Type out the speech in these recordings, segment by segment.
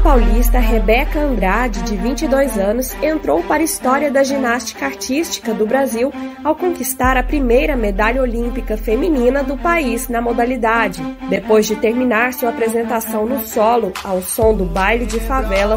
A paulista Rebeca Andrade, de 22 anos, entrou para a história da ginástica artística do Brasil ao conquistar a primeira medalha olímpica feminina do país na modalidade. Depois de terminar sua apresentação no solo, ao som do baile de favela,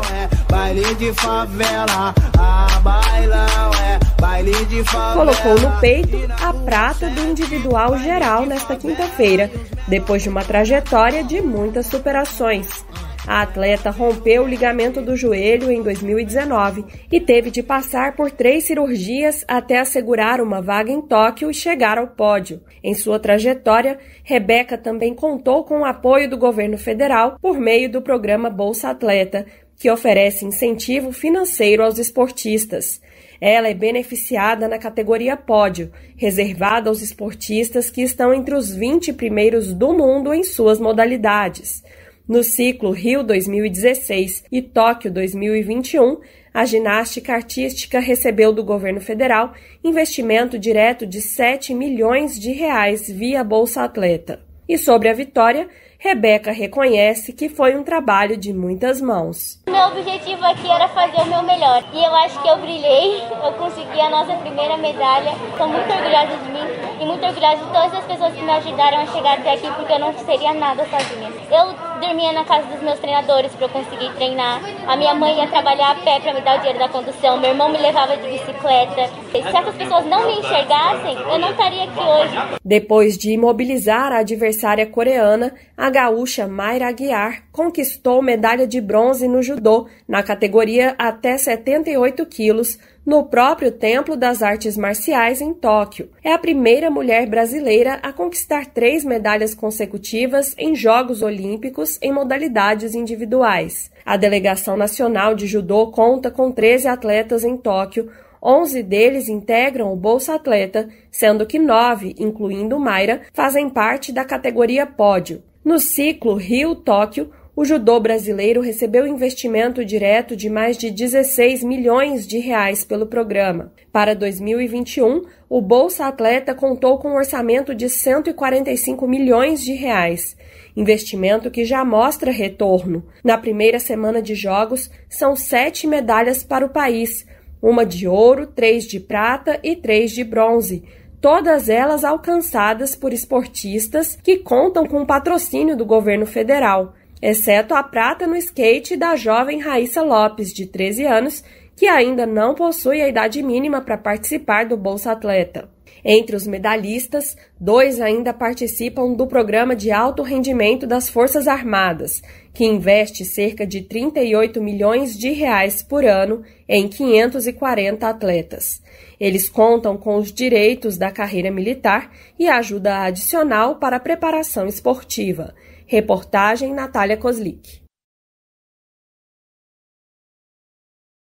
é colocou no peito a prata do individual geral nesta quinta-feira, depois de uma trajetória de muitas superações. A atleta rompeu o ligamento do joelho em 2019 e teve de passar por três cirurgias até assegurar uma vaga em Tóquio e chegar ao pódio. Em sua trajetória, Rebeca também contou com o apoio do governo federal por meio do programa Bolsa Atleta, que oferece incentivo financeiro aos esportistas. Ela é beneficiada na categoria pódio, reservada aos esportistas que estão entre os 20 primeiros do mundo em suas modalidades. No ciclo Rio 2016 e Tóquio 2021, a ginástica artística recebeu do governo federal investimento direto de 7 milhões de reais via Bolsa Atleta. E sobre a vitória, Rebeca reconhece que foi um trabalho de muitas mãos. Meu objetivo aqui era fazer o meu melhor e eu acho que eu brilhei. Eu consegui a nossa primeira medalha. Estou muito orgulhosa de mim e muito orgulhosa de todas as pessoas que me ajudaram a chegar até aqui porque eu não seria nada sozinha. Eu dormia na casa dos meus treinadores para eu conseguir treinar. A minha mãe ia trabalhar a pé para me dar o dinheiro da condução. Meu irmão me levava de bicicleta. Se essas pessoas não me enxergassem, eu não estaria aqui hoje. Depois de imobilizar a adversária coreana, a gaúcha Mayra Aguiar conquistou medalha de bronze no judô, na categoria até 78 quilos, no próprio Templo das Artes Marciais em Tóquio. É a primeira mulher brasileira a conquistar três medalhas consecutivas em Jogos Olímpicos em modalidades individuais. A delegação nacional de judô conta com 13 atletas em Tóquio, 11 deles integram o Bolsa Atleta, sendo que nove, incluindo Mayra, fazem parte da categoria pódio. No ciclo Rio-Tóquio, o judô brasileiro recebeu investimento direto de mais de 16 milhões de reais pelo programa. Para 2021, o Bolsa Atleta contou com um orçamento de 145 milhões de reais, investimento que já mostra retorno. Na primeira semana de jogos, são sete medalhas para o país, uma de ouro, três de prata e três de bronze todas elas alcançadas por esportistas que contam com o patrocínio do governo federal, exceto a prata no skate da jovem Raíssa Lopes, de 13 anos, que ainda não possui a idade mínima para participar do Bolsa Atleta. Entre os medalhistas, dois ainda participam do programa de alto rendimento das Forças Armadas, que investe cerca de 38 milhões de reais por ano em 540 atletas. Eles contam com os direitos da carreira militar e ajuda adicional para a preparação esportiva. Reportagem Natália Koslik